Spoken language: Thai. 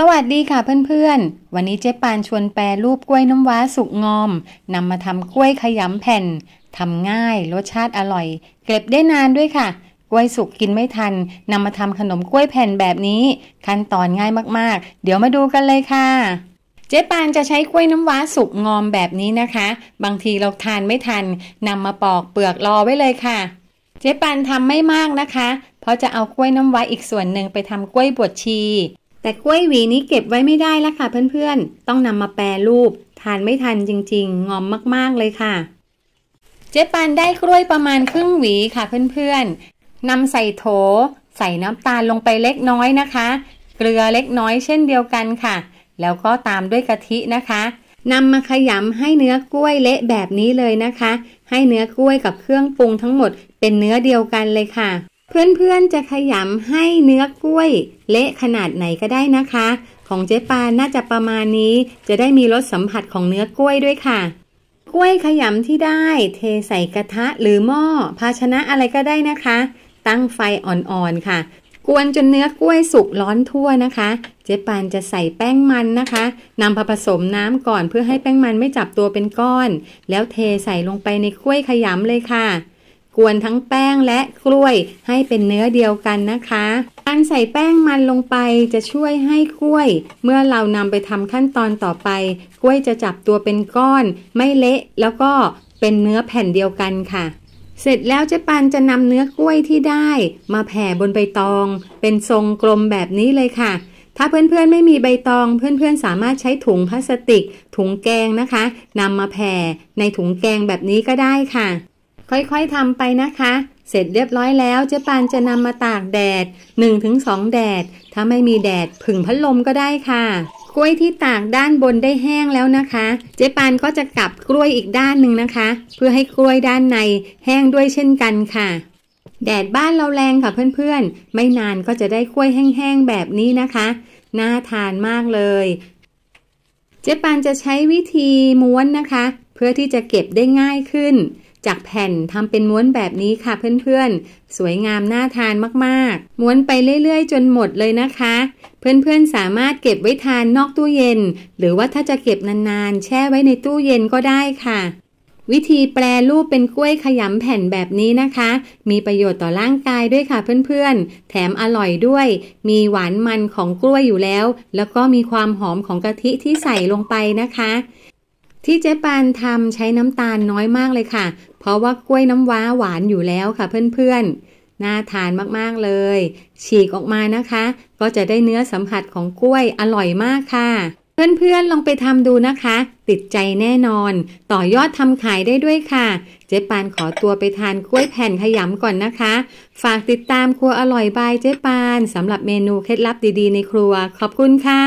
สวัสดีค่ะเพื่อนๆ วันนี้เจ๊ปานชวนแปรรูปกล้วยน้ำว้าสุกงอมนำมาทำกล้วยขยำแผ่นทำง่าย รสชาติอร่อย เก็บได้นานด้วยค่ะ กล้วยสุกกินไม่ทันนำมาทำขนมกล้วยแผ่นแบบนี้ ขั้นตอนง่ายมากๆ เดี๋ยวมาดูกันเลยค่ะ เจ๊ปานจะใช้กล้วยน้ำว้าสุกงอมแบบนี้นะคะ บางทีเราทานไม่ทันนำมาปอกเปลือกรอไว้เลยค่ะ เจ๊ปานทำไม่มากนะคะ เพราะจะเอากล้วยน้ำว้าอีกส่วนหนึ่งไปทำกล้วยบวชชีแต่กล้วยหวีนี้เก็บไว้ไม่ได้ละค่ะเพื่อนๆ ต้องนำมาแปรรูปทานไม่ทันจริงๆ งอมมากๆ เลยค่ะ เจ๊ปานได้กล้วยประมาณครึ่งหวีค่ะเพื่อนๆนำใส่โถ ใส่น้ำตาลลงไปเล็กน้อยนะคะ เกลือเล็กน้อยเช่นเดียวกันค่ะ แล้วก็ตามด้วยกะทินะคะนำมาขยำให้เนื้อกล้วยเละแบบนี้เลยนะคะ ให้เนื้อกล้วยกับเครื่องปรุงทั้งหมดเป็นเนื้อเดียวกันเลยค่ะเพื่อนๆจะขยำให้เนื้อกล้วยเละขนาดไหนก็ได้นะคะ ของเจ๊ปานน่าจะประมาณนี้จะได้มีรสสัมผัสของเนื้อกล้วยด้วยค่ะกล้วยขยำที่ได้เทใส่กระทะหรือหม้อ ภาชนะอะไรก็ได้นะคะ ตั้งไฟอ่อนๆค่ะ กวนจนเนื้อกล้วยสุกร้อนทั่วนะคะ เจ๊ปานจะใส่แป้งมันนะคะนำผผสมน้ำก่อนเพื่อให้แป้งมันไม่จับตัวเป็นก้อน แล้วเทใส่ลงไปในกล้วยขยำเลยค่ะกวนทั้งแป้งและกล้วยให้เป็นเนื้อเดียวกันนะคะ การใส่แป้งมันลงไปจะช่วยให้กล้วย เมื่อเรานำไปทำขั้นตอนต่อไป กล้วยจะจับตัวเป็นก้อนไม่เละแล้วก็เป็นเนื้อแผ่นเดียวกันค่ะ เสร็จแล้วเจ๊ปันจะนำเนื้อกล้วยที่ได้ มาแผ่บนใบตอง เป็นทรงกลมแบบนี้เลยค่ะ ถ้าเพื่อนๆไม่มีใบตอง เพื่อนๆสามารถใช้ถุงพลาสติก ถุงแกงนะคะนำมาแผ่ในถุงแกงแบบนี้ก็ได้ค่ะค่อย ๆทำไปนะคะ เสร็จเรียบร้อยแล้ว เจ๊ปานจะนำมาตากแดด 1-2 แดด ถ้าไม่มีแดดผึ่งพัดลมก็ได้ค่ะ กล้วยที่ตากด้านบนได้แห้งแล้วนะคะ เจ๊ปานก็จะกลับกล้วยอีกด้านหนึ่งนะคะ เพื่อให้กล้วยด้านในแห้งด้วยเช่นกันค่ะ แดดบ้านเราแรงค่ะเพื่อนๆ ไม่นานก็จะได้กล้วยแห้งๆแบบนี้นะคะ น่าทานมากเลย เจ๊ปานจะใช้วิธีม้วนนะคะ เพื่อที่จะเก็บได้ง่ายขึ้นจากแผ่นทำเป็นม้วนแบบนี้ค่ะเพื่อนๆ สวยงามน่าทานมากๆ ม้วนไปเรื่อยๆ จนหมดเลยนะคะ เพื่อนๆ สามารถเก็บไว้ทานนอกตู้เย็น หรือว่าถ้าจะเก็บนานๆ แช่ไว้ในตู้เย็นก็ได้ค่ะ วิธีแปรรูปเป็นกล้วยขยำแผ่นแบบนี้นะคะ มีประโยชน์ต่อร่างกายด้วยค่ะเพื่อนๆ แถมอร่อยด้วย มีหวานมันของกล้วยอยู่แล้ว แล้วก็มีความหอมของกะทิที่ใส่ลงไปนะคะที่เจ๊ปานทำใช้น้ำตาลน้อยมากเลยค่ะ เพราะว่ากล้วยน้ำว้าหวานอยู่แล้วค่ะเพื่อนๆ น่าทานมากๆเลย ฉีกออกมานะคะ ก็จะได้เนื้อสัมผัสของกล้วยอร่อยมากค่ะ เพื่อนๆลองไปทำดูนะคะ ติดใจแน่นอน ต่อยอดทำขายได้ด้วยค่ะ เจ๊ปานขอตัวไปทานกล้วยแผ่นขยำก่อนนะคะ ฝากติดตามครัวอร่อยบายเจ๊ปานสำหรับเมนูเคล็ดลับดีๆในครัว ขอบคุณค่ะ